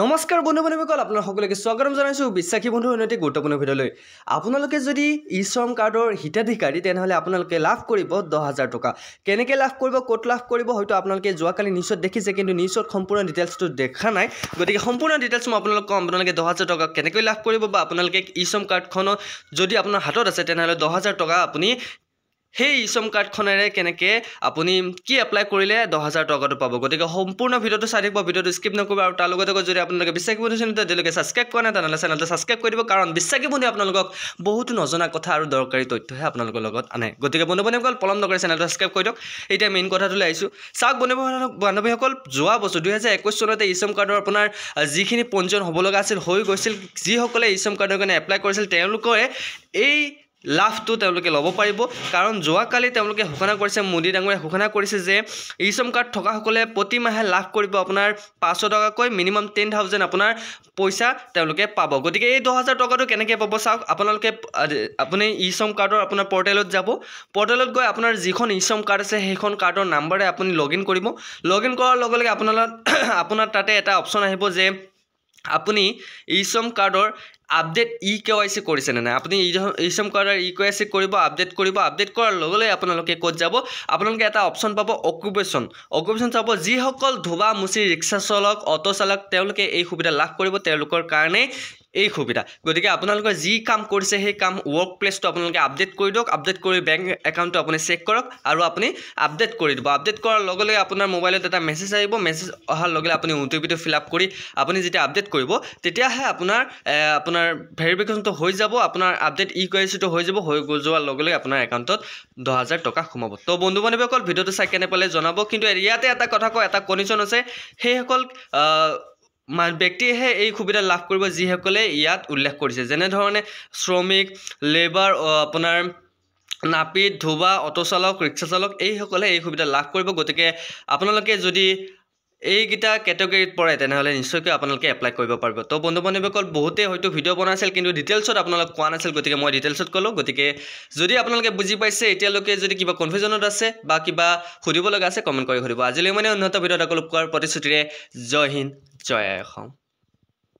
নমস্কাৰ বন্ধু বান্ধৱীসকল আপোনাৰ সকলোকে স্বাগতম জনাইছোঁ বিশ্বাসী বন্ধুৰ অন্য গুৰুত্বপূৰ্ণ ভিডিঅ'লৈ আপোনালোকে যদি ই শ্ৰম কাৰ্ডৰ হিতাধিকাৰী তেনেহ'লে আপোনালোকে লাভ কৰিব দহ হাজাৰ টকা কেনেকৈ লাভ কৰিব ক'ত লাভ কৰিব হয়তো আপোনালোকে যোৱাকালি নিউজত দেখিছে কিন্তু নিউজত সম্পূৰ্ণ ডিটেইলছটো দেখা নাই গতিকে সম্পূৰ্ণ ডিটেইলছ মই আপোনালোক ক'ম আপোনালোকে দহ হাজাৰ টকা কেনেকৈ লাভ কৰিব বা আপোনালোকে ই শ্ৰম কাৰ্ডখনত যদি আপোনাৰ হাতত আছে তেনেহ'লে দহ হাজাৰ টকা আপুনি সেই ই ইচম কাৰ্ডখনেৰে কেনেকৈ আপুনি কি এপ্লাই কৰিলে দহ হাজাৰ টকাটো পাব গতিকে সম্পূৰ্ণ ভিডিঅ'টো চাই থাকিব ভিডিঅ'টো স্কিপ নকৰিব আৰু তাৰ লগতে যদি আপোনালোকে বিশ্বাসী বন্ধু চেনেলটো যদি ছাবস্ক্ৰাইব কৰা নাই তেনেহ'লে চেনেলটো ছাবস্ক্ৰাইব কৰি দিব কাৰণ বিশ্বাসী বন্ধু আপোনালোকক বহুতো নজনা কথা আৰু দৰকাৰী তথ্যহে আপোনালোকৰ লগত আনে গতিকে বন্ধু বান্ধৱীসকল পলম নকৰে চেনেলটো ছাবস্ক্ৰাইব কৰি দিয়ক এতিয়া মেইন কথাটোলৈ আহিছোঁ চাওক বন্ধু বান্ধৱীসকল যোৱা বছৰ দুহেজাৰ একৈছ চনতে ই ইচম কাৰ্ডৰ আপোনাৰ যিখিনি পঞ্জীয়ন হ'ব লগা আছিল হৈ গৈছিল যিসকলে ইচম কাৰ্ডৰ কাৰণে এপ্লাই কৰিছিল তেওঁলোকে এই লাভটো তেওঁলোকে ল'ব পাৰিব কাৰণ যোৱাকালি তেওঁলোকে ঘোষণা কৰিছে মোদী ডাঙৰীয়াই ঘোষণা কৰিছে যে ই শ্ৰম কাৰ্ড থকাসকলে প্ৰতি মাহে লাভ কৰিব আপোনাৰ পাঁচশ টকাকৈ মিনিমাম টেন থাউজেণ্ড আপোনাৰ পইচা তেওঁলোকে পাব গতিকে এই দহ হাজাৰ টকাটো কেনেকৈ পাব চাওক আপোনালোকে আপুনি ই শ্ৰম কাৰ্ডৰ আপোনাৰ পৰ্টেলত যাব পৰ্টেলত গৈ আপোনাৰ যিখন ই শ্ৰম কাৰ্ড আছে সেইখন কাৰ্ডৰ নাম্বাৰে আপুনি লগ ইন কৰিব লগ ইন কৰাৰ লগে লগে আপোনালোক আপোনাৰ তাতে এটা অপশ্যন আহিব যে আপুনি ই শ্ৰম কাৰ্ডৰ update e K Y C কৰিছেনে নাই আপুনি ই চম কাৰ্ডৰ ই কে ৱাই চি কৰিব আপডেট কৰিব আপডেট কৰাৰ লগে লগে আপোনালোকে ক'ত যাব আপোনালোকে এটা অপশ্যন পাব অকুপেশ্যন অকুপেশ্যন চাব যিসকল ধোবা মুচি ৰিক্সা চালক অ'টো চালক তেওঁলোকে এই সুবিধা লাভ কৰিব তেওঁলোকৰ কাৰণে এই সুবিধা গতিকে আপোনালোকে যি কাম কৰিছে সেই কাম ৱৰ্ক প্লেচটো আপোনালোকে আপডেট কৰি দিয়ক আপডেট কৰি বেংক একাউণ্টটো আপুনি চেক কৰক আৰু আপুনি আপডেট কৰি দিব আপডেট কৰাৰ লগে লগে আপোনাৰ মোবাইলত এটা মেছেজ আহিব মেছেজ অহাৰ লগে লগে আপুনি অ' টি পিটো ফিল আপ কৰি আপুনি যেতিয়া আপডেট কৰিব তেতিয়াহে আপোনাৰ আপোনাৰ আপোনাৰ ভেৰিফিকেশ্যনটো হৈ যাব আপোনাৰ আপডেট ই কেৱাইচিটো হৈ যাব হৈ যোৱাৰ লগে লগে আপোনাৰ একাউণ্টত দহ হাজাৰ টকা সোমাব তো বন্ধু বান্ধৱীসকল ভিডিঅ'টো চাই কেনে পালে জনাব কিন্তু ইয়াতে এটা কথা কয় এটা কণ্ডিশ্যন আছে সেইসকল ব্যক্তিয়েহে এই সুবিধা লাভ কৰিব যিসকলে ইয়াত উল্লেখ কৰিছে যেনেধৰণে শ্ৰমিক লেবাৰ আপোনাৰ নাপিত ধোবা অটো চালক ৰিক্সা চালক এইসকলে এই সুবিধা লাভ কৰিব গতিকে আপোনালোকে যদি এইকেইটা কেটেগৰীত পৰে তেনেহ'লে নিশ্চয়কৈ আপোনালোকে এপ্লাই কৰিব পাৰিব তো বন্ধু বান্ধৱীসকল বহুতে হয়তো ভিডিঅ' বনাইছিল কিন্তু ডিটেইলছত আপোনালোকে কোৱা নাছিল গতিকে মই ডিটেইলছত ক'লোঁ গতিকে যদি আপোনালোকে বুজি পাইছে এতিয়ালৈকে যদি কিবা কনফিউজনত আছে বা কিবা সুধিব লগা আছে কমেণ্ট কৰি সুধিব আজিলৈ মানে উন্নত ভিডিঅ'ত অকল কোৱাৰ প্ৰতিশ্ৰুতিৰে জয় হিন্দ জয় অসম